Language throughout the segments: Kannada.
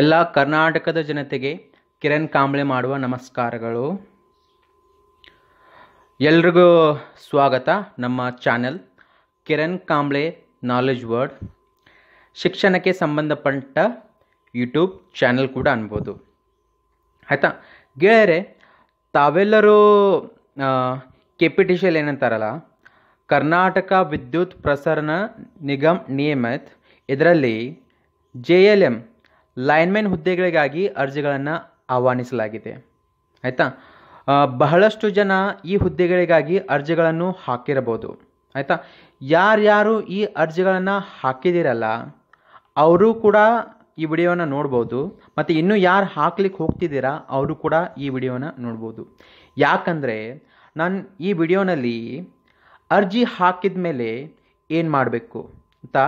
ಎಲ್ಲ ಕರ್ನಾಟಕದ ಜನತೆಗೆ ಕಿರಣ್ ಕಾಂಬ್ಳೆ ಮಾಡುವ ನಮಸ್ಕಾರಗಳು ಎಲ್ರಿಗೂ ಸ್ವಾಗತ ನಮ್ಮ channel Kiran Kamble knowledge word ಶಿಕ್ಷಣಕ್ಕೆ ಸಂಬಂಧಪಟ್ಟ ಯೂಟ್ಯೂಬ್ ಚಾನೆಲ್ ಕೂಡ ಅನ್ಬೋದು ಆಯಿತಾ ಗೆಳೆಯರೆ ತಾವೆಲ್ಲರೂ ಕೆ ಪಿ ಟಿ ಶಿಯಲ್ಲಿ ಏನಂತಾರಲ್ಲ ಕರ್ನಾಟಕ ವಿದ್ಯುತ್ ಪ್ರಸರಣ ನಿಗಮ್ ನಿಯಮಿತ್ ಇದರಲ್ಲಿ ಜೆ ಎಲ್ ಎಮ್ ಲೈನ್ಮನ್ ಹುದ್ದೆಗಳಿಗಾಗಿ ಅರ್ಜಿಗಳನ್ನು ಆಹ್ವಾನಿಸಲಾಗಿದೆ ಆಯಿತಾ ಬಹಳಷ್ಟು ಜನ ಈ ಹುದ್ದೆಗಳಿಗಾಗಿ ಅರ್ಜಿಗಳನ್ನು ಹಾಕಿರಬಹುದು ಆಯಿತಾ ಯಾರ್ಯಾರು ಈ ಅರ್ಜಿಗಳನ್ನು ಹಾಕಿದಿರಲ್ಲ ಅವರು ಕೂಡ ಈ ವಿಡಿಯೋನ ನೋಡ್ಬೋದು ಮತ್ತು ಇನ್ನೂ ಯಾರು ಹಾಕ್ಲಿಕ್ಕೆ ಹೋಗ್ತಿದ್ದೀರಾ ಅವರು ಕೂಡ ಈ ವಿಡಿಯೋನ ನೋಡ್ಬೋದು ಯಾಕಂದರೆ ನಾನು ಈ ವಿಡಿಯೋನಲ್ಲಿ ಅರ್ಜಿ ಹಾಕಿದ ಮೇಲೆ ಏನು ಮಾಡಬೇಕು ಅಂತ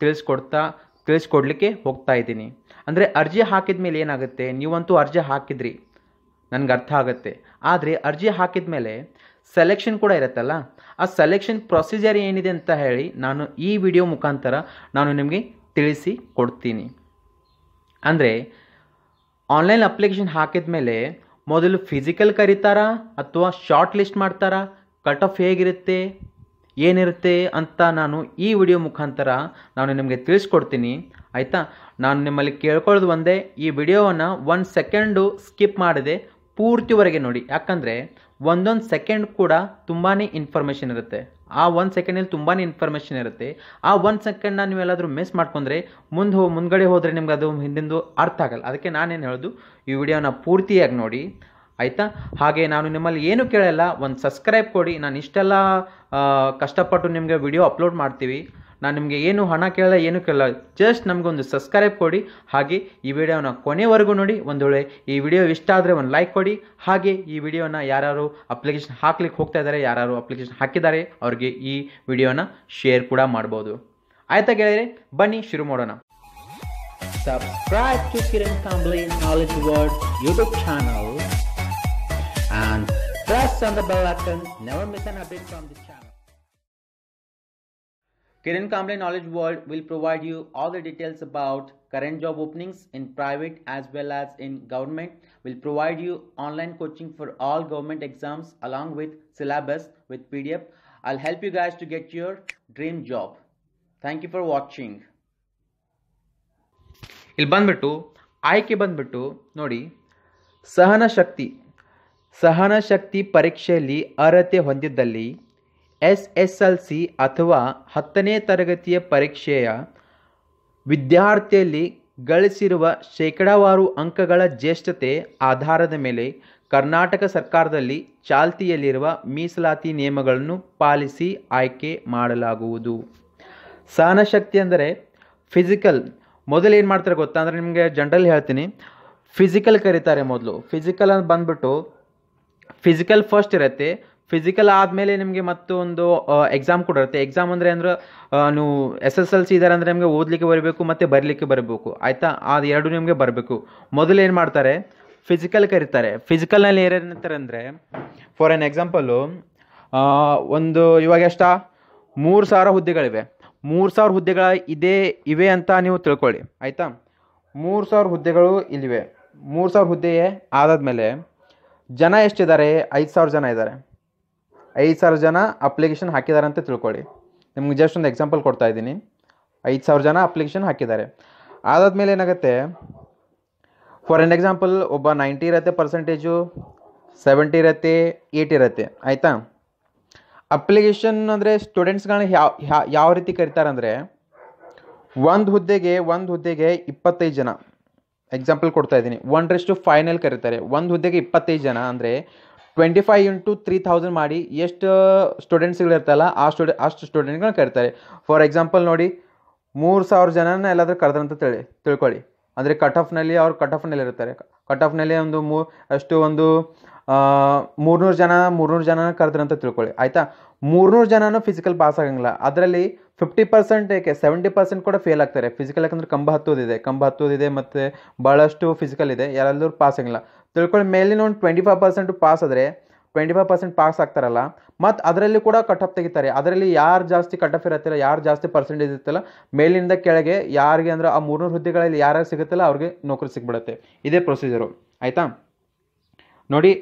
ತಿಳಿಸ್ಕೊಡ್ತಾ ತಿಳಿಸ್ಕೊಡ್ಲಿಕ್ಕೆ ಹೋಗ್ತಾ ಇದ್ದೀನಿ ಅಂದರೆ ಅರ್ಜಿ ಹಾಕಿದ ಮೇಲೆ ಏನಾಗುತ್ತೆ ನೀವಂತೂ ಅರ್ಜಿ ಹಾಕಿದ್ರಿ ನನಗೆ ಅರ್ಥ ಆಗುತ್ತೆ ಆದರೆ ಅರ್ಜಿ ಹಾಕಿದ ಮೇಲೆ ಸೆಲೆಕ್ಷನ್ ಕೂಡ ಇರುತ್ತಲ್ಲ ಆ ಸೆಲೆಕ್ಷನ್ ಪ್ರೊಸೀಜರ್ ಏನಿದೆ ಅಂತ ಹೇಳಿ ನಾನು ಈ ವಿಡಿಯೋ ಮುಖಾಂತರ ನಾನು ನಿಮಗೆ ತಿಳಿಸಿ ಕೊಡ್ತೀನಿ ಅಂದರೆ ಆನ್ಲೈನ್ ಅಪ್ಲಿಕೇಶನ್ ಹಾಕಿದ ಮೇಲೆ ಮೊದಲು ಫಿಸಿಕಲ್ ಕರೀತಾರಾ ಅಥವಾ ಶಾರ್ಟ್ ಲಿಸ್ಟ್ ಮಾಡ್ತಾರಾ ಕಟ್ ಆಫ್ ಹೇಗಿರುತ್ತೆ ಏನಿರುತ್ತೆ ಅಂತ ನಾನು ಈ ವಿಡಿಯೋ ಮುಖಾಂತರ ನಾನು ನಿಮಗೆ ತಿಳಿಸ್ಕೊಡ್ತೀನಿ ಆಯಿತಾ ನಾನು ನಿಮ್ಮಲ್ಲಿ ಕೇಳ್ಕೊಳ್ಳೋದು ಒಂದೇ ಈ ವಿಡಿಯೋವನ್ನು ಒಂದು ಸೆಕೆಂಡು ಸ್ಕಿಪ್ ಮಾಡಿದೆ ಪೂರ್ತಿವರೆಗೆ ನೋಡಿ ಯಾಕಂದರೆ ಒಂದೊಂದು ಸೆಕೆಂಡ್ ಕೂಡ ತುಂಬಾ ಇನ್ಫಾರ್ಮೇಷನ್ ಇರುತ್ತೆ ಆ ಒಂದು ಸೆಕೆಂಡಲ್ಲಿ ತುಂಬಾ ಇನ್ಫಾರ್ಮೇಷನ್ ಇರುತ್ತೆ ಆ ಒಂದು ಸೆಕೆಂಡ್ನ ನೀವೆಲ್ಲಾದರೂ ಮಿಸ್ ಮಾಡ್ಕೊಂಡ್ರೆ ಮುಂದೆ ಮುಂದ್ಗಡೆ ಹೋದರೆ ನಿಮ್ಗೆ ಅದು ಹಿಂದಿಂದು ಅರ್ಥ ಆಗಲ್ಲ ಅದಕ್ಕೆ ನಾನೇನು ಹೇಳೋದು ಈ ವಿಡಿಯೋನ ಪೂರ್ತಿಯಾಗಿ ನೋಡಿ ಆಯಿತಾ ಹಾಗೆ ನಾನು ನಿಮ್ಮಲ್ಲಿ ಏನು ಕೇಳಲ್ಲ ಒಂದು ಸಬ್ಸ್ಕ್ರೈಬ್ ಕೊಡಿ ನಾನು ಇಷ್ಟೆಲ್ಲ ಕಷ್ಟಪಟ್ಟು ನಿಮಗೆ ವಿಡಿಯೋ ಅಪ್ಲೋಡ್ ಮಾಡ್ತೀವಿ ನಾನು ನಿಮಗೆ ಏನು ಹಣ ಕೇಳಲ್ಲ ಏನು ಕೇಳಲ್ಲ ಜಸ್ಟ್ ಒಂದು ಸಬ್ಸ್ಕ್ರೈಬ್ ಕೊಡಿ ಹಾಗೆ ಈ ವಿಡಿಯೋನ ಕೊನೆವರೆಗೂ ನೋಡಿ ಒಂದು ವೇಳೆ ಈ ವಿಡಿಯೋ ಇಷ್ಟ ಆದರೆ ಒಂದು ಲೈಕ್ ಕೊಡಿ ಹಾಗೆ ಈ ವಿಡಿಯೋನ ಯಾರು ಅಪ್ಲಿಕೇಶನ್ ಹಾಕ್ಲಿಕ್ಕೆ ಹೋಗ್ತಾ ಇದ್ದಾರೆ ಯಾರು ಅಪ್ಲಿಕೇಶನ್ ಹಾಕಿದ್ದಾರೆ ಅವ್ರಿಗೆ ಈ ವಿಡಿಯೋನ ಶೇರ್ ಕೂಡ ಮಾಡ್ಬೋದು ಆಯ್ತಾ ಗೆಳೆಯರೆ ಬನ್ನಿ ಶುರು ಮಾಡೋಣ Subscribe to Kiran Kambli Knowledge World YouTube channel. and press on the bell icon. Never miss an update from this channel. Kiran Kamble Knowledge World will provide you all the details about current job openings in private as well as in government. We'll provide you online coaching for all government exams along with syllabus with PDF. I'll help you guys to get your dream job. Thank you for watching. ಇಲ್ಲಿ ಬಂದ್ಬಿಟ್ಟು ಆಯ್ಕೆ ಬಂದ್ಬಿಟ್ಟು ನೋಡಿ ಸಹನ ಶಕ್ತಿ ಸಹನಶಕ್ತಿ ಪರೀಕ್ಷೆಯಲ್ಲಿ ಅರ್ಹತೆ ಹೊಂದಿದ್ದಲ್ಲಿ ಎಸ್ ಎಸ್ ಎಲ್ ಸಿ ಅಥವಾ ಹತ್ತನೇ ತರಗತಿಯ ಪರೀಕ್ಷೆಯ ವಿದ್ಯಾರ್ಥಿಯಲ್ಲಿ ಗಳಿಸಿರುವ ಶೇಕಡಾವಾರು ಅಂಕಗಳ ಜ್ಯೇಷ್ಠತೆ ಆಧಾರದ ಮೇಲೆ ಕರ್ನಾಟಕ ಸರ್ಕಾರದಲ್ಲಿ ಚಾಲ್ತಿಯಲ್ಲಿರುವ ಮೀಸಲಾತಿ ನಿಯಮಗಳನ್ನು ಪಾಲಿಸಿ ಆಯ್ಕೆ ಮಾಡಲಾಗುವುದು ಸಹನಶಕ್ತಿ ಅಂದರೆ ಫಿಸಿಕಲ್ ಮೊದಲು ಏನು ಮಾಡ್ತಾರೆ ಗೊತ್ತಾ ಅಂದರೆ ನಿಮಗೆ ಜನರಲ್ ಹೇಳ್ತೀನಿ ಫಿಸಿಕಲ್ ಕರೀತಾರೆ ಮೊದಲು ಫಿಸಿಕಲ್ ಅಂತ ಬಂದ್ಬಿಟ್ಟು ಫಿಸಿಕಲ್ ಫಸ್ಟ್ ಇರುತ್ತೆ ಫಿಸಿಕಲ್ ಆದಮೇಲೆ ನಿಮಗೆ ಮತ್ತೊಂದು ಎಕ್ಸಾಮ್ ಕೂಡ ಇರುತ್ತೆ ಎಕ್ಸಾಮ್ ಅಂದರೆ ಅಂದ್ರೆ ನೀವು ಎಸ್ ಎಸ್ ಎಲ್ ಸಿ ಇದ್ದಾರೆ ಅಂದರೆ ನಿಮಗೆ ಓದಲಿಕ್ಕೆ ಬರಬೇಕು ಮತ್ತು ಬರಲಿಕ್ಕೆ ಬರಬೇಕು ಆಯಿತಾ ಅದು ಎರಡು ನಿಮಗೆ ಬರಬೇಕು ಮೊದಲು ಏನು ಮಾಡ್ತಾರೆ ಫಿಸಿಕಲ್ ಕರೀತಾರೆ ಫಿಸಿಕಲ್ನಲ್ಲಿ ಏನಂತಾರೆ ಅಂದರೆ ಫಾರ್ ಎನ್ ಎಕ್ಸಾಂಪಲ್ಲು ಒಂದು ಇವಾಗ ಎಷ್ಟ ಮೂರು ಸಾವಿರ ಹುದ್ದೆಗಳಿವೆ ಮೂರು ಸಾವಿರ ಹುದ್ದೆಗಳ ಇದೇ ಇವೆ ಅಂತ ನೀವು ತಿಳ್ಕೊಳ್ಳಿ ಆಯಿತಾ ಮೂರು ಸಾವಿರ ಹುದ್ದೆಗಳು ಇಲ್ಲಿವೆ ಮೂರು ಸಾವಿರ ಹುದ್ದೆಯೇ ಆದಮೇಲೆ ಜನ ಎಷ್ಟಿದ್ದಾರೆ ಐದು ಸಾವಿರ ಜನ ಇದ್ದಾರೆ ಐದು ಸಾವಿರ ಜನ ಅಪ್ಲಿಕೇಶನ್ ಹಾಕಿದ್ದಾರೆ ಅಂತ ತಿಳ್ಕೊಳ್ಳಿ ನಿಮ್ಗೆ ಜಸ್ಟ್ ಒಂದು ಎಕ್ಸಾಂಪಲ್ ಕೊಡ್ತಾ ಇದ್ದೀನಿ ಐದು ಸಾವಿರ ಜನ ಅಪ್ಲಿಕೇಶನ್ ಹಾಕಿದ್ದಾರೆ ಅದಾದಮೇಲೆ ಏನಾಗುತ್ತೆ ಫಾರ್ ಎನ್ ಎಕ್ಸಾಂಪಲ್ ಒಬ್ಬ ನೈಂಟಿ ಇರತ್ತೆ ಪರ್ಸೆಂಟೇಜು ಸೆವೆಂಟಿ ಇರತ್ತೆ ಏಯ್ಟಿ ಇರತ್ತೆ ಆಯಿತಾ ಅಪ್ಲಿಕೇಶನ್ ಅಂದರೆ ಸ್ಟೂಡೆಂಟ್ಸ್ಗಳನ್ನ ಯಾವ ಯಾವ ರೀತಿ ಕರೀತಾರೆ ಅಂದರೆ ಒಂದು ಹುದ್ದೆಗೆ ಒಂದು ಹುದ್ದೆಗೆ ಇಪ್ಪತ್ತೈದು ಜನ ಎಕ್ಸಾಂಪಲ್ ಕೊಡ್ತಾ ಇದ್ದೀನಿ ಒನ್ ರೆಸ್ ಟು ಫೈನಲ್ ಕರೀತಾರೆ ಒಂದು ಹುದ್ದೆಗೆ ಇಪ್ಪತ್ತೈದು ಜನ ಅಂದರೆ twenty five into three thousand ಮಾಡಿ ಎಷ್ಟು ಸ್ಟೂಡೆಂಟ್ಸ್ಗಳಿರ್ತಲ್ಲ ಆ ಸ್ಟೂಡೆ ಅಷ್ಟು ಸ್ಟೂಡೆಂಟ್ಗಳನ್ನ ಕರೀತಾರೆ ಫಾರ್ ಎಕ್ಸಾಂಪಲ್ ನೋಡಿ ಮೂರು ಸಾವಿರ ಜನನ ಎಲ್ಲಾದರೂ ಕರೆದ್ರಂತ ತಿಳಿ ತಿಳ್ಕೊಳ್ಳಿ ಅಂದರೆ ಕಟ್ ಆಫ್ನಲ್ಲಿ ಅವ್ರು ಕಟ್ ಆಫ್ನಲ್ಲಿ ಇರ್ತಾರೆ ಕಟ್ ಆಫ್ನಲ್ಲಿ ಒಂದು ಮೂ ಅಷ್ಟು ಒಂದು ಮೂರ್ನೂರು ಜನ ಮೂರ್ನೂರು ಜನ ಕರೆದ್ರಂತ ತಿಳ್ಕೊಳ್ಳಿ ಆಯಿತಾ ಮೂರ್ನೂರು ಜನನೂ ಫಿಸಿಕಲ್ ಪಾಸ್ ಆಗಂಗಿಲ್ಲ ಅದರಲ್ಲಿ ಫಿಫ್ಟಿ ಪರ್ಸೆಂಟ್ ಏಕೆ ಸೆವೆಂಟಿ ಪರ್ಸೆಂಟ್ ಕೂಡ ಫೇಲ್ ಆಗ್ತಾರೆ ಫಿಸಿಕಲ್ ಯಾಕಂದ್ರೆ ಕಂಬ ಹತ್ತೋದಿದೆ ಕಂಬ ಹತ್ತೋದಿದೆ ಮತ್ತು ಭಾಳಷ್ಟು ಫಿಸಿಕಲ್ ಇದೆ ಯಾರಾದರೂ ಪಾಸ್ ಆಗಿಲ್ಲ ತಿಳ್ಕೊಳ್ಳಿ ಮೇಲಿನ ಒಂದು ಟ್ವೆಂಟಿ ಫೈವ್ ಪರ್ಸೆಂಟ್ ಪಾಸ್ ಆದರೆ ಟ್ವೆಂಟಿ ಫೈವ್ ಪರ್ಸೆಂಟ್ ಪಾಸ್ ಆಗ್ತಾರಲ್ಲ ಮತ್ತು ಅದರಲ್ಲಿ ಕೂಡ ಕಟ್ ಆಫ್ ತೆಗಿತಾರೆ ಅದರಲ್ಲಿ ಯಾರು ಜಾಸ್ತಿ ಕಟ್ ಆಫ್ ಇರುತ್ತಲ್ಲ ಯಾರು ಜಾಸ್ತಿ ಪರ್ಸೆಂಟೇಜ್ ಇರುತ್ತಲ್ಲ ಮೇಲಿಂದ ಕೆಳಗೆ ಯಾರಿಗೆ ಅಂದರೆ ಆ ಮೂರ್ನೂರು ಹುದ್ದೆಗಳಲ್ಲಿ ಯಾರ್ಯಾರು ಸಿಗುತ್ತಲ್ಲ ಅವ್ರಿಗೆ ನೌಕರಿ ಸಿಗ್ಬಿಡುತ್ತೆ ಇದೇ ಪ್ರೊಸೀಜರು ಆಯಿತಾ ನೋಡಿ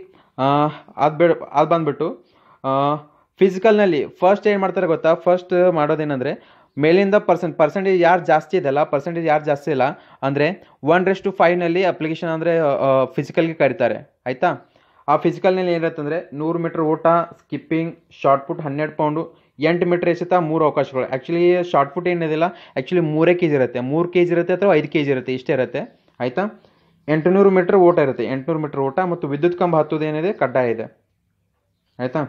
ಅದು ಬೇಡ ಅದು ಬಂದುಬಿಟ್ಟು ಫಿಸಿಕಲ್ನಲ್ಲಿ ಫಸ್ಟ್ ಏನು ಮಾಡ್ತಾರೆ ಗೊತ್ತಾ ಫಸ್ಟ್ ಮಾಡೋದೇನೆಂದರೆ ಮೇಲಿಂದ ಪರ್ಸೆಂಟ್ ಪರ್ಸೆಂಟೇಜ್ ಯಾರು ಜಾಸ್ತಿ ಇದೆಯಲ್ಲ ಪರ್ಸೆಂಟೇಜ್ ಯಾರು ಜಾಸ್ತಿ ಇಲ್ಲ ಅಂದರೆ ಒನ್ ರೆಸ್ ಟು ಫೈವ್ನಲ್ಲಿ ಅಪ್ಲಿಕೇಶನ್ ಅಂದರೆ ಫಿಸಿಕಲ್ಗೆ ಕರೀತಾರೆ ಆಯಿತಾ ಆ ಫಿಸಿಕಲ್ನಲ್ಲಿ ಏನಿರುತ್ತೆ ಅಂದರೆ ನೂರು ಮೀಟ್ರ್ ಓಟ ಸ್ಕಿಪ್ಪಿಂಗ್ ಶಾರ್ಟ್ ಪುಟ್ ಹನ್ನೆರಡು ಪೌಂಡು ಎಂಟು ಮೀಟ್ರ್ ಎಸೆತ ಮೂರು ಅವಕಾಶಗಳು ಆ್ಯಕ್ಚುಲಿ ಶಾರ್ಟ್ ಪುಟ್ ಏನಿದಿಲ್ಲ ಆ್ಯಕ್ಚುಲಿ ಮೂರೇ ಕೆ ಜಿ ಇರುತ್ತೆ ಮೂರು ಕೆ ಜಿ ಇರುತ್ತೆ ಅಥವಾ ಐದು ಕೆ ಜಿ ಇರುತ್ತೆ ಇಷ್ಟೇ ಇರುತ್ತೆ ಆಯಿತಾ ಎಂಟುನೂರು ಮೀಟ್ರ್ ಓಟ ಇರುತ್ತೆ ಎಂಟುನೂರು ಮೀಟ್ರ್ ಓಟ ಮತ್ತು ವಿದ್ಯುತ್ ಕಂಬ ಹತ್ತೋದೇನಿದೆ ಕಡ್ಡಾಯ ಇದೆ ಆಯಿತಾ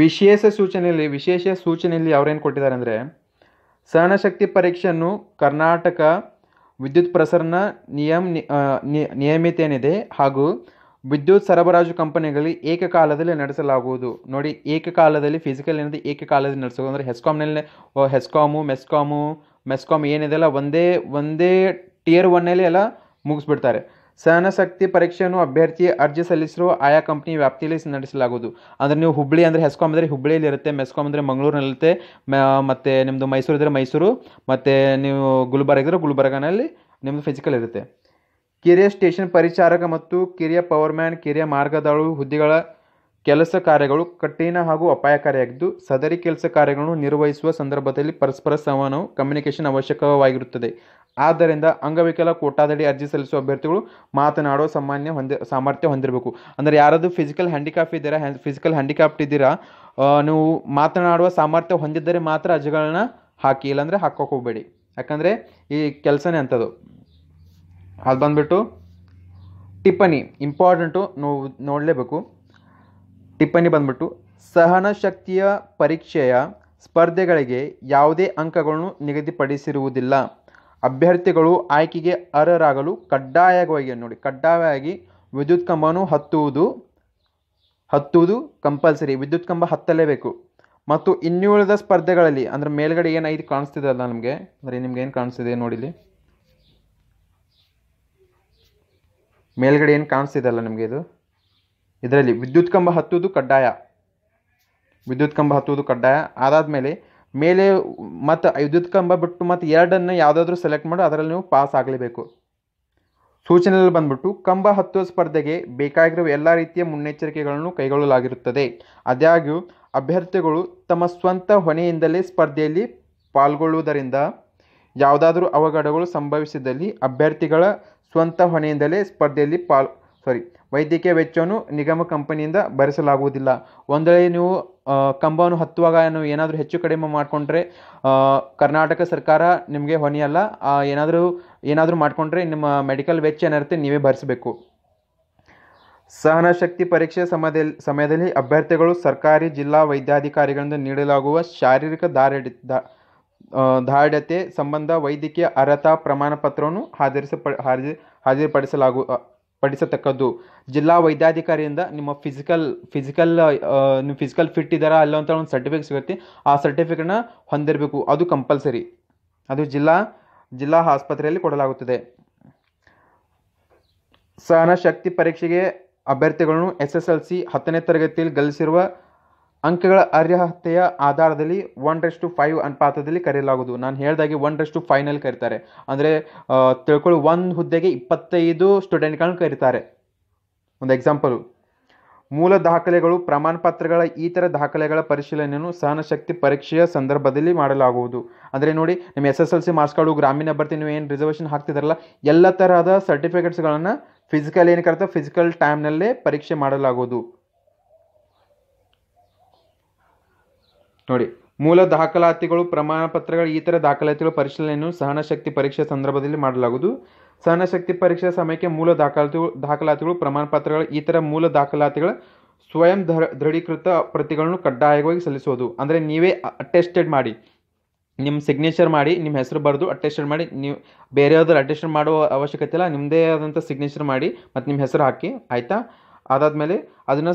ವಿಶೇಷ ಸೂಚನೆಯಲ್ಲಿ ವಿಶೇಷ ಸೂಚನೆಯಲ್ಲಿ ಅವರೇನು ಕೊಟ್ಟಿದ್ದಾರೆ ಅಂದರೆ ಸಹನಶಕ್ತಿ ಪರೀಕ್ಷೆಯನ್ನು ಕರ್ನಾಟಕ ವಿದ್ಯುತ್ ಪ್ರಸರಣ ನಿಯಮ ನಿಯಮಿತ ಏನಿದೆ ಹಾಗೂ ವಿದ್ಯುತ್ ಸರಬರಾಜು ಕಂಪನಿಗಳಲ್ಲಿ ಏಕಕಾಲದಲ್ಲಿ ನಡೆಸಲಾಗುವುದು ನೋಡಿ ಏಕಕಾಲದಲ್ಲಿ ಫಿಸಿಕಲ್ ಏನಿದೆ ಏಕಕಾಲದಲ್ಲಿ ನಡೆಸೋದು ಅಂದರೆ ಹೆಸ್ಕಾಮ್ನಲ್ಲಿ ಹೆಸ್ಕಾಮು ಮೆಸ್ಕಾಮು ಮೆಸ್ಕಾಮ್ ಏನಿದೆಲ್ಲ ಒಂದೇ ಒಂದೇ ಟಿಯರ್ ಒನ್ನಲ್ಲಿ ಎಲ್ಲ ಮುಗಿಸ್ಬಿಡ್ತಾರೆ ಸಹನಶಕ್ತಿ ಪರೀಕ್ಷೆಯನ್ನು ಅಭ್ಯರ್ಥಿ ಅರ್ಜಿ ಸಲ್ಲಿಸಿರುವ ಆಯಾ ಕಂಪ್ನಿ ವ್ಯಾಪ್ತಿಯಲ್ಲಿ ನಡೆಸಲಾಗುವುದು ಅಂದರೆ ನೀವು ಹುಬ್ಬಳ್ಳಿ ಅಂದರೆ ಹೆಸ್ಕಾಮ್ ಅಂದರೆ ಹುಬ್ಬಳ್ಳಿಯಲ್ಲಿ ಇರುತ್ತೆ ಮೆಸ್ಕಾಮ್ ಅಂದರೆ ಮಂಗಳೂರಿನಲ್ಲಿರುತ್ತೆ ಮತ್ತು ನಿಮ್ಮದು ಮೈಸೂರು ಇದ್ದರೆ ಮೈಸೂರು ಮತ್ತು ನೀವು ಗುಲ್ಬರ್ಗ ಇದ್ದರೆ ಗುಲ್ಬರ್ಗನಲ್ಲಿ ನಿಮ್ಮದು ಫಿಸಿಕಲ್ ಇರುತ್ತೆ ಕಿರಿಯ ಸ್ಟೇಷನ್ ಪರಿಚಾರಕ ಮತ್ತು ಕಿರಿಯ ಪವರ್ಮ್ಯಾನ್ ಕಿರಿಯ ಮಾರ್ಗದಾಳು ಹುದ್ದೆಗಳ ಕೆಲಸ ಕಾರ್ಯಗಳು ಕಠಿಣ ಹಾಗೂ ಅಪಾಯಕಾರಿಯಾಗಿದ್ದು ಸದರಿ ಕೆಲಸ ಕಾರ್ಯಗಳನ್ನು ನಿರ್ವಹಿಸುವ ಸಂದರ್ಭದಲ್ಲಿ ಪರಸ್ಪರ ಸಂವಹನವು ಕಮ್ಯುನಿಕೇಷನ್ ಅವಶ್ಯಕವಾಗಿರುತ್ತದೆ ಆದ್ದರಿಂದ ಅಂಗವಿಕಲ ಕೋಟಾದಡಿ ಅರ್ಜಿ ಸಲ್ಲಿಸುವ ಅಭ್ಯರ್ಥಿಗಳು ಮಾತನಾಡುವ ಸಾಮಾನ್ಯ ಹೊಂದಿ ಸಾಮರ್ಥ್ಯ ಹೊಂದಿರಬೇಕು ಅಂದರೆ ಯಾರಾದರೂ ಫಿಸಿಕಲ್ ಹ್ಯಾಂಡಿಕ್ಯಾಪ್ ಇದ್ದೀರಾ ಫಿಸಿಕಲ್ ಹ್ಯಾಂಡಿಕ್ಯಾಪ್ಟ್ ಇದ್ದೀರಾ ನೀವು ಮಾತನಾಡುವ ಸಾಮರ್ಥ್ಯ ಹೊಂದಿದ್ದರೆ ಮಾತ್ರ ಅರ್ಜಿಗಳನ್ನ ಹಾಕಿ ಇಲ್ಲಾಂದರೆ ಹಾಕೋಕೆ ಹೋಗಬೇಡಿ ಯಾಕಂದರೆ ಈ ಕೆಲಸನೇ ಅಂಥದ್ದು ಅದು ಬಂದುಬಿಟ್ಟು ಟಿಪ್ಪಣಿ ಇಂಪಾರ್ಟೆಂಟು ನೋವು ನೋಡಲೇಬೇಕು ಟಿಪ್ಪಣಿ ಬಂದ್ಬಿಟ್ಟು ಶಕ್ತಿಯ ಪರೀಕ್ಷೆಯ ಸ್ಪರ್ಧೆಗಳಿಗೆ ಯಾವುದೇ ಅಂಕಗಳನ್ನು ನಿಗದಿಪಡಿಸಿರುವುದಿಲ್ಲ ಅಭ್ಯರ್ಥಿಗಳು ಆಯ್ಕೆಗೆ ಅರ್ಹರಾಗಲು ಕಡ್ಡಾಯವಾಗಿ ನೋಡಿ ಕಡ್ಡಾಯವಾಗಿ ವಿದ್ಯುತ್ ಕಂಬವನ್ನು ಹತ್ತುವುದು ಹತ್ತುವುದು ಕಂಪಲ್ಸರಿ ವಿದ್ಯುತ್ ಕಂಬ ಹತ್ತಲೇಬೇಕು ಮತ್ತು ಇನ್ನುಳಿದ ಸ್ಪರ್ಧೆಗಳಲ್ಲಿ ಅಂದರೆ ಮೇಲ್ಗಡೆ ಏನು ಐದು ಅಲ್ಲ ನಮಗೆ ಅಂದರೆ ನಿಮ್ಗೆ ಏನು ಕಾಣಿಸ್ತಿದೆ ನೋಡಿಲಿ ಮೇಲ್ಗಡೆ ಏನು ಅಲ್ಲ ನಿಮಗೆ ಇದು ಇದರಲ್ಲಿ ವಿದ್ಯುತ್ ಕಂಬ ಹತ್ತುವುದು ಕಡ್ಡಾಯ ವಿದ್ಯುತ್ ಕಂಬ ಹತ್ತುವುದು ಕಡ್ಡಾಯ ಅದಾದಮೇಲೆ ಮೇಲೆ ಮತ್ತು ವಿದ್ಯುತ್ ಕಂಬ ಬಿಟ್ಟು ಮತ್ತು ಎರಡನ್ನು ಯಾವುದಾದ್ರೂ ಸೆಲೆಕ್ಟ್ ಮಾಡಿ ಅದರಲ್ಲಿ ನೀವು ಪಾಸ್ ಆಗಲೇಬೇಕು ಸೂಚನೆಯಲ್ಲಿ ಬಂದ್ಬಿಟ್ಟು ಕಂಬ ಹತ್ತುವ ಸ್ಪರ್ಧೆಗೆ ಬೇಕಾಗಿರುವ ಎಲ್ಲ ರೀತಿಯ ಮುನ್ನೆಚ್ಚರಿಕೆಗಳನ್ನು ಕೈಗೊಳ್ಳಲಾಗಿರುತ್ತದೆ ಆದಾಗ್ಯೂ ಅಭ್ಯರ್ಥಿಗಳು ತಮ್ಮ ಸ್ವಂತ ಹೊಣೆಯಿಂದಲೇ ಸ್ಪರ್ಧೆಯಲ್ಲಿ ಪಾಲ್ಗೊಳ್ಳುವುದರಿಂದ ಯಾವುದಾದರೂ ಅವಘಡಗಳು ಸಂಭವಿಸಿದಲ್ಲಿ ಅಭ್ಯರ್ಥಿಗಳ ಸ್ವಂತ ಹೊಣೆಯಿಂದಲೇ ಸ್ಪರ್ಧೆಯಲ್ಲಿ ಪಾಲ್ ಸಾರಿ ವೈದ್ಯಕೀಯ ವೆಚ್ಚವನ್ನು ನಿಗಮ ಕಂಪನಿಯಿಂದ ಭರಿಸಲಾಗುವುದಿಲ್ಲ ಒಂದು ನೀವು ಕಂಬವನ್ನು ಹತ್ತುವಾಗ ನೀವು ಏನಾದರೂ ಹೆಚ್ಚು ಕಡಿಮೆ ಮಾಡಿಕೊಂಡ್ರೆ ಕರ್ನಾಟಕ ಸರ್ಕಾರ ನಿಮಗೆ ಹೊಣೆಯಲ್ಲ ಏನಾದರೂ ಏನಾದರೂ ಮಾಡಿಕೊಂಡ್ರೆ ನಿಮ್ಮ ಮೆಡಿಕಲ್ ವೆಚ್ಚ ಏನಿರುತ್ತೆ ನೀವೇ ಭರಿಸಬೇಕು ಸಹನಶಕ್ತಿ ಪರೀಕ್ಷೆ ಸಮಯದಲ್ಲಿ ಸಮಯದಲ್ಲಿ ಅಭ್ಯರ್ಥಿಗಳು ಸರ್ಕಾರಿ ಜಿಲ್ಲಾ ವೈದ್ಯಾಧಿಕಾರಿಗಳಿಂದ ನೀಡಲಾಗುವ ಶಾರೀರಿಕ ದಾರಿ ದಾರ್ಢ್ಯತೆ ಸಂಬಂಧ ವೈದ್ಯಕೀಯ ಅರ್ಹತಾ ಪ್ರಮಾಣ ಪತ್ರವನ್ನು ಹಾಜರಿಸ ಹಾಜರಿಪಡಿಸಲಾಗು ಪಡಿಸತಕ್ಕದ್ದು ಜಿಲ್ಲಾ ವೈದ್ಯಾಧಿಕಾರಿಯಿಂದ ನಿಮ್ಮ ಫಿಸಿಕಲ್ ಫಿಸಿಕಲ್ ನೀವು ಫಿಸಿಕಲ್ ಫಿಟ್ ಇದ್ದಾರಾ ಅಲ್ಲ ಅಂತ ಒಂದು ಸರ್ಟಿಫಿಕೇಟ್ ಸಿಗುತ್ತೆ ಆ ಸರ್ಟಿಫಿಕೇಟ್ನ ಹೊಂದಿರಬೇಕು ಅದು ಕಂಪಲ್ಸರಿ ಅದು ಜಿಲ್ಲಾ ಜಿಲ್ಲಾ ಆಸ್ಪತ್ರೆಯಲ್ಲಿ ಕೊಡಲಾಗುತ್ತದೆ ಶಕ್ತಿ ಪರೀಕ್ಷೆಗೆ ಅಭ್ಯರ್ಥಿಗಳನ್ನು ಎಸ್ ಎಸ್ ಎಲ್ ಸಿ ಹತ್ತನೇ ತರಗತಿಯಲ್ಲಿ ಗಳಿಸಿರುವ ಅಂಕಗಳ ಅರ್ಹತೆಯ ಆಧಾರದಲ್ಲಿ ಒನ್ ರೆಸ್ ಟು ಫೈವ್ ಅನುಪಾತದಲ್ಲಿ ಕರೆಯಲಾಗುವುದು ನಾನು ಹೇಳಿದಾಗೆ ಒನ್ ರೆಸ್ ಟು ಫೈನಲ್ಲಿ ಕರೀತಾರೆ ಅಂದರೆ ತಿಳ್ಕೊಳ್ಳಿ ಒಂದು ಹುದ್ದೆಗೆ ಇಪ್ಪತ್ತೈದು ಸ್ಟೂಡೆಂಟ್ಗಳನ್ನು ಕರೀತಾರೆ ಒಂದು ಎಕ್ಸಾಂಪಲು ಮೂಲ ದಾಖಲೆಗಳು ಪ್ರಮಾಣ ಪತ್ರಗಳ ಈ ಥರ ದಾಖಲೆಗಳ ಪರಿಶೀಲನೆಯನ್ನು ಸಹನಶಕ್ತಿ ಪರೀಕ್ಷೆಯ ಸಂದರ್ಭದಲ್ಲಿ ಮಾಡಲಾಗುವುದು ಅಂದರೆ ನೋಡಿ ನಿಮ್ಮ S S L C marks ಗ್ರಾಮೀಣ ಭರ್ತಿ ನೀವು ಏನು ರಿಸರ್ವೇಷನ್ ಹಾಕ್ತಿದ್ರಲ್ಲ ಎಲ್ಲ ತರಹದ ಸರ್ಟಿಫಿಕೇಟ್ಸ್ಗಳನ್ನು ಫಿಸಿಕಲ್ ಏನು ಕರೀತಾರೆ ಫಿಸಿಕಲ್ ಟೈಮ್ನಲ್ಲೇ ಪರೀಕ್ಷೆ ಮಾಡಲಾಗುವುದು ನೋಡಿ ಮೂಲ ದಾಖಲಾತಿಗಳು ಪ್ರಮಾಣ ಪತ್ರಗಳು ಈ ಥರ ದಾಖಲಾತಿಗಳು ಪರಿಶೀಲನೆಯನ್ನು ಸಹನಶಕ್ತಿ ಪರೀಕ್ಷೆ ಸಂದರ್ಭದಲ್ಲಿ ಮಾಡಲಾಗುವುದು ಸಹನಶಕ್ತಿ ಪರೀಕ್ಷೆ ಸಮಯಕ್ಕೆ ಮೂಲ ದಾಖಲಾತಿಗಳು ದಾಖಲಾತಿಗಳು ಪ್ರಮಾಣ ಪತ್ರಗಳು ಈ ಥರ ಮೂಲ ದಾಖಲಾತಿಗಳ ಸ್ವಯಂ ದೃಢೀಕೃತ ಪ್ರತಿಗಳನ್ನು ಕಡ್ಡಾಯವಾಗಿ ಸಲ್ಲಿಸೋದು ಅಂದರೆ ನೀವೇ ಅಟೆಸ್ಟೆಡ್ ಮಾಡಿ ನಿಮ್ಮ ಸಿಗ್ನೇಚರ್ ಮಾಡಿ ನಿಮ್ಮ ಹೆಸರು ಬರೆದು ಅಟೆಸ್ಟೆಡ್ ಮಾಡಿ ನೀವು ಬೇರೆಯವ್ರದ್ದು ಅಟೆಸ್ಟೆಡ್ ಮಾಡುವ ಅವಶ್ಯಕತೆ ಇಲ್ಲ ನಿಮ್ಮದೇ ಆದಂಥ ಸಿಗ್ನೇಚರ್ ಮಾಡಿ ಮತ್ತು ನಿಮ್ಮ ಹೆಸರು ಹಾಕಿ ಆಯಿತಾ ಅದಾದಮೇಲೆ ಅದನ್ನು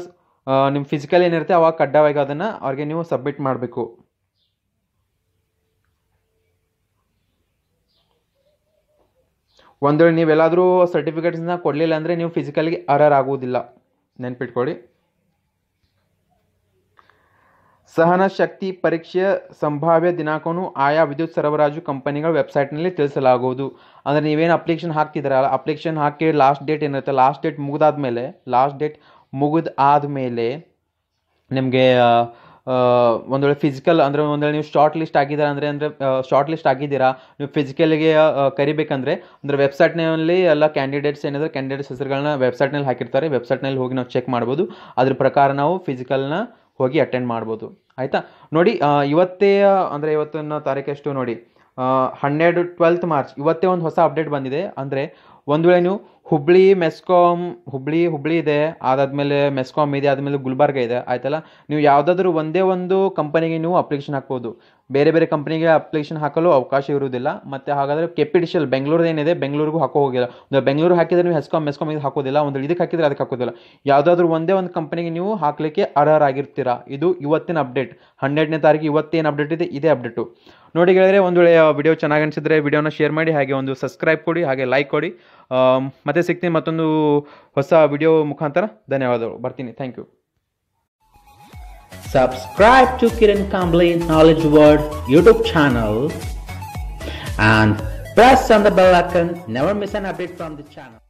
ನಿಮ್ಮ ಫಿಸಿಕಲ್ ಏನಿರುತ್ತೆ ಅವಾಗ ಕಡ್ಡಾಯವಾಗಿ ಅದನ್ನು ಅವ್ರಿಗೆ ನೀವು ಸಬ್ಮಿಟ್ ಮಾಡಬೇಕು ಒಂದು ವೇಳೆ ನೀವೆಲ್ಲಾದರೂ ಸರ್ಟಿಫಿಕೇಟ್ಸ್ನ ಕೊಡಲಿಲ್ಲ ಅಂದರೆ ನೀವು ಫಿಸಿಕಲ್ಗೆ ಅರರ್ ಆಗುವುದಿಲ್ಲ ನೆನ್ಪಿಟ್ಕೊಳ್ಳಿ ಸಹನ ಶಕ್ತಿ ಪರೀಕ್ಷೆಯ ಸಂಭಾವ್ಯ ದಿನಾಂಕವನ್ನು ಆಯಾ ವಿದ್ಯುತ್ ಸರಬರಾಜು ಕಂಪನಿಗಳ ವೆಬ್ಸೈಟ್ನಲ್ಲಿ ತಿಳಿಸಲಾಗುವುದು ಅಂದರೆ ನೀವೇನು ಅಪ್ಲಿಕೇಶನ್ ಹಾಕ್ತಿದ್ದೀರಲ್ಲ ಅಪ್ಲಿಕೇಶನ್ ಹಾಕಿ ಲಾಸ್ಟ್ ಡೇಟ್ ಏನಿರುತ್ತೆ ಲಾಸ್ಟ್ ಡೇಟ್ ಮುಗಿದಾದ್ಮೇಲೆ ಲಾಸ್ಟ್ ಡೇಟ್ ಮುಗಿದ ಆದಮೇಲೆ ನಿಮಗೆ ಒಂದೊಳ್ಳೆ ಫಿಸಿಕಲ್ ಅಂದರೆ ಒಂದೊಳ್ಳೆ ನೀವು ಶಾರ್ಟ್ ಲಿಸ್ಟ್ ಆಗಿದ್ದೀರಾ ಅಂದರೆ ಅಂದರೆ ಶಾರ್ಟ್ ಲಿಸ್ಟ್ ಆಗಿದ್ದೀರಾ ನೀವು ಫಿಸಿಕಲ್ಗೆ ಕರಿಬೇಕಂದರೆ ಅಂದರೆ ವೆಬ್ಸೈಟ್ನಲ್ಲಿ ಎಲ್ಲ ಕ್ಯಾಂಡಿಡೇಟ್ಸ್ ಏನಿದ್ರೆ ಕ್ಯಾಂಡಿಡೇಟ್ಸ್ ಹೆಸರುಗಳನ್ನ ವೆಬ್ಸೈಟ್ನಲ್ಲಿ ಹಾಕಿರ್ತಾರೆ ವೆಬ್ಸೈಟ್ನಲ್ಲಿ ಹೋಗಿ ನಾವು ಚೆಕ್ ಮಾಡ್ಬೋದು ಅದ್ರ ಪ್ರಕಾರ ನಾವು ಫಿಸಿಕಲ್ನ ಹೋಗಿ ಅಟೆಂಡ್ ಮಾಡ್ಬೋದು ಆಯಿತಾ ನೋಡಿ ಇವತ್ತೇ ಅಂದರೆ ಇವತ್ತಿನ ತಾರೀಕು ಎಷ್ಟು ನೋಡಿ ಹನ್ನೆರಡು ಟ್ವೆಲ್ತ್ ಮಾರ್ಚ್ ಇವತ್ತೇ ಒಂದು ಹೊಸ ಅಪ್ಡೇಟ್ ಬಂದಿದೆ ಅಂದರೆ ಒಂದು ವೇಳೆ ನೀವು ಹುಬ್ಬಳ್ಳಿ ಮೆಸ್ಕಾಮ್ ಹುಬ್ಬಳ್ಳಿ ಹುಬ್ಬಳ್ಳಿ ಇದೆ ಅದಾದಮೇಲೆ ಮೆಸ್ಕಾಮ್ ಇದೆ ಆದಮೇಲೆ ಗುಲ್ಬರ್ಗ ಇದೆ ಆಯ್ತಲ್ಲ ನೀವು ಯಾವುದಾದ್ರೂ ಒಂದೇ ಒಂದು ಕಂಪನಿಗೆ ನೀವು ಅಪ್ಲಿಕೇಶನ್ ಹಾಕ್ಬೋದು ಬೇರೆ ಬೇರೆ ಕಂಪ್ನಿಗೆ ಅಪ್ಲಿಕೇಶನ್ ಹಾಕಲು ಅವಕಾಶ ಇರುವುದಿಲ್ಲ ಮತ್ತು ಹಾಗಾದರೆ ಕೆಪಿಟಿಷಿಯಲ್ ಬೆಂಗಳೂರು ಏನಿದೆ ಬೆಂಗಳೂರಿಗೂ ಹಾಕೋ ಹೋಗಿಲ್ಲ ಒಂದು ಬೆಂಗಳೂರು ಹಾಕಿದರೆ ನೀವು ಹೆಸ್ಕಾಮ್ ಮೆಸ್ಕಾಮ್ ಇದು ಹಾಕೋದಿಲ್ಲ ಒಂದು ಇದಕ್ಕೆ ಹಾಕಿದರೆ ಅದಕ್ಕೆ ಹಾಕೋದಿಲ್ಲ ಯಾವುದಾದ್ರೂ ಒಂದೇ ಒಂದು ಕಂಪ್ನಿಗೆ ನೀವು ಹಾಕಲಿಕ್ಕೆ ಅರ್ಹರಾಗಿರ್ತೀರಾ ಇದು ಇವತ್ತಿನ ಅಪ್ಡೇಟ್ ಹನ್ನೆರಡನೇ ತಾರೀಕು ಇವತ್ತೇನು ಅಪ್ಡೇಟ್ ಇದೆ ಇದೇ ಅಪ್ಡೇಟು ನೋಡಿ ಗೆಳೆಯರೆ ಒಂದು ವೇಳೆ ವಿಡಿಯೋ ಚೆನ್ನಾಗಿ ಅನಿಸಿದರೆ ವಿಡಿಯೋನ ಶೇರ್ ಮಾಡಿ ಹಾಗೆ ಒಂದು ಸಬ್ಸ್ಕ್ರೈಬ್ ಕೊಡಿ ಹಾಗೆ ಲೈಕ್ ಕೊಡಿ ಮತ್ತೆ ಸಿಗ್ತೀನಿ ಮತ್ತೊಂದು ಹೊಸ ವಿಡಿಯೋ ಮುಖಾಂತರ ಧನ್ಯವಾದಗಳು ಬರ್ತೀನಿ thank you subscribe to Kiran Kambli Knowledge World YouTube channel and press on the bell icon. Never miss an update from the channel.